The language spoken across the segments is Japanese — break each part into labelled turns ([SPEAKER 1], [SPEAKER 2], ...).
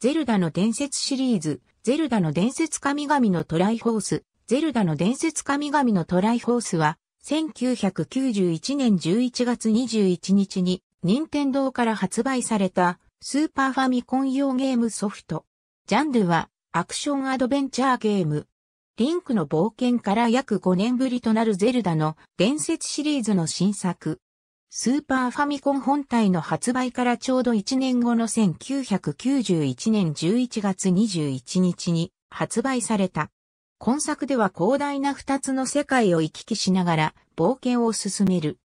[SPEAKER 1] ゼルダの伝説シリーズ、ゼルダの伝説神々のトライフォース、ゼルダの伝説神々のトライフォースは、1991年11月21日に、任天堂から発売された、スーパーファミコン用ゲームソフト。ジャンルは、アクションアドベンチャーゲーム。リンクの冒険から約5年ぶりとなるゼルダの伝説シリーズの新作。スーパーファミコン本体の発売からちょうど1年後の1991年11月21日に発売された。今作では広大な2つの世界を行き来しながら冒険を進める。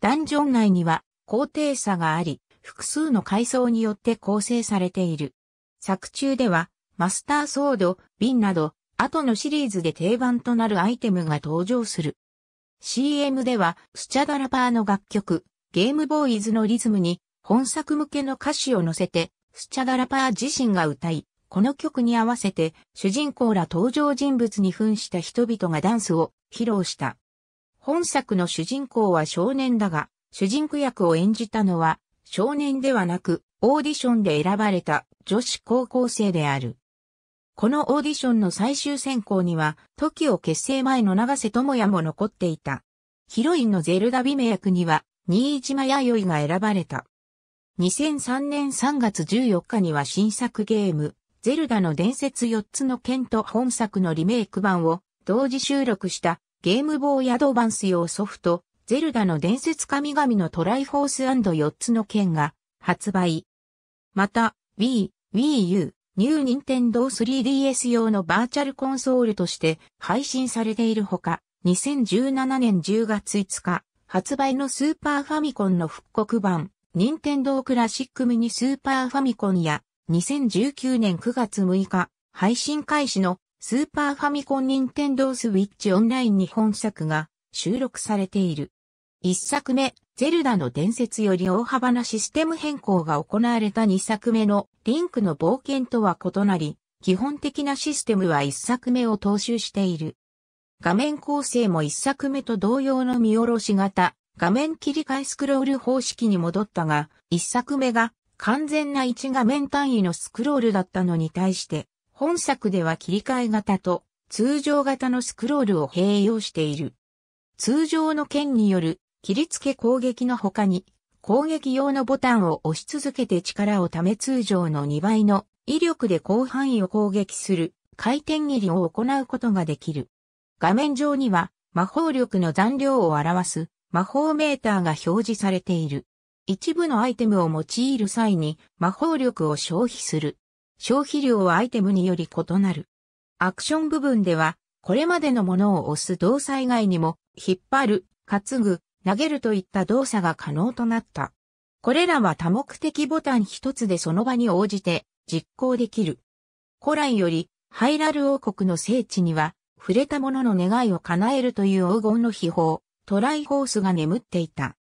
[SPEAKER 1] ダンジョン内には高低差があり、複数の階層によって構成されている。作中では、マスターソード、瓶など、後のシリーズで定番となるアイテムが登場する。CM では、スチャダラパーの楽曲、ゲームボーイズのリズムに本作向けの歌詞を乗せて、スチャダラパー自身が歌い、この曲に合わせて主人公ら登場人物に扮した人々がダンスを披露した。本作の主人公は少年だが、主人公役を演じたのは少年ではなくオーディションで選ばれた女子高校生である。このオーディションの最終選考には、TOKIO 結成前の長瀬智也も残っていた。ヒロインのゼルダ・ビメ役には、新島弥生が選ばれた。2003年3月14日には新作ゲーム、ゼルダの伝説4つの剣と本作のリメイク版を同時収録したゲームボーイアドバンス用ソフト、ゼルダの伝説神々のトライフォース &4 つの剣が発売。また、Wii、Wii U、ニュー・ニンテンドー 3DS 用のバーチャルコンソールとして配信されているほか、2017年10月5日、発売のスーパーファミコンの復刻版、任天堂クラシックミニスーパーファミコンや、2019年9月6日、配信開始のスーパーファミコン任天堂スウィッチオンラインに本作が収録されている。一作目、ゼルダの伝説より大幅なシステム変更が行われた二作目のリンクの冒険とは異なり、基本的なシステムは一作目を踏襲している。画面構成も一作目と同様の見下ろし型、画面切り替えスクロール方式に戻ったが、一作目が完全な1画面単位のスクロールだったのに対して、本作では切り替え型と通常型のスクロールを併用している。通常の剣による切り付け攻撃の他に、攻撃用のボタンを押し続けて力をため通常の2倍の威力で広範囲を攻撃する回転切りを行うことができる。画面上には魔法力の残量を表す魔法メーターが表示されている。一部のアイテムを用いる際に魔法力を消費する。消費量はアイテムにより異なる。アクション部分では、これまでのものを押す動作以外にも、引っ張る、担ぐ、投げるといった動作が可能となった。これらは多目的ボタン一つでその場に応じて実行できる。古来より、ハイラル王国の聖地には、触れた者の願いを叶えるという黄金の秘宝、トライホースが眠っていた。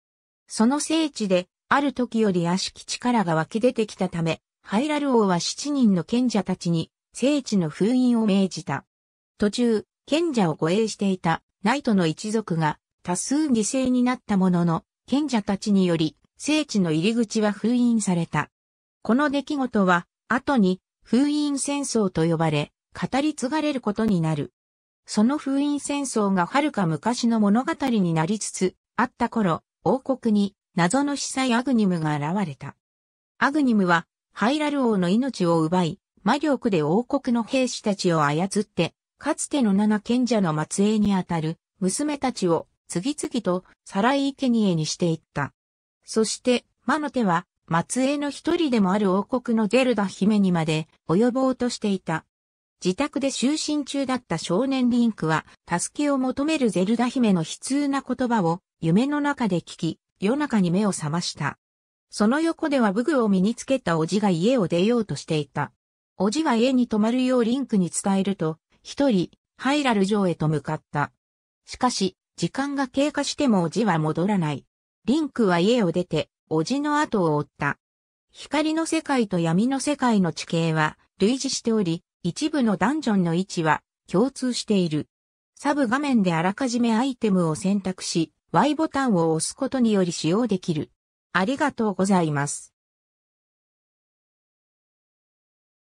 [SPEAKER 1] その聖地で、ある時より悪しき力が湧き出てきたため、ハイラル王は七人の賢者たちに、聖地の封印を命じた。途中、賢者を護衛していた、ナイトの一族が、多数犠牲になったものの、賢者たちにより、聖地の入り口は封印された。この出来事は、後に、封印戦争と呼ばれ、語り継がれることになる。その封印戦争が遥か昔の物語になりつつ、あった頃、王国に謎の司祭アグニムが現れた。アグニムは、ハイラル王の命を奪い、魔力で王国の兵士たちを操って、かつての七賢者の末裔にあたる娘たちを次々とサライ生贄にしていった。そして、魔の手は、末裔の一人でもある王国のゼルダ姫にまで及ぼうとしていた。自宅で就寝中だった少年リンクは、助けを求めるゼルダ姫の悲痛な言葉を夢の中で聞き、夜中に目を覚ました。その横では武具を身につけたおじが家を出ようとしていた。おじは家に泊まるようリンクに伝えると、一人、ハイラル城へと向かった。しかし、時間が経過してもおじは戻らない。リンクは家を出て、おじの後を追った。光の世界と闇の世界の地形は類似しており、一部のダンジョンの位置は共通している。サブ画面であらかじめアイテムを選択し、Y ボタンを押すことにより使用できる。ありがとうございます。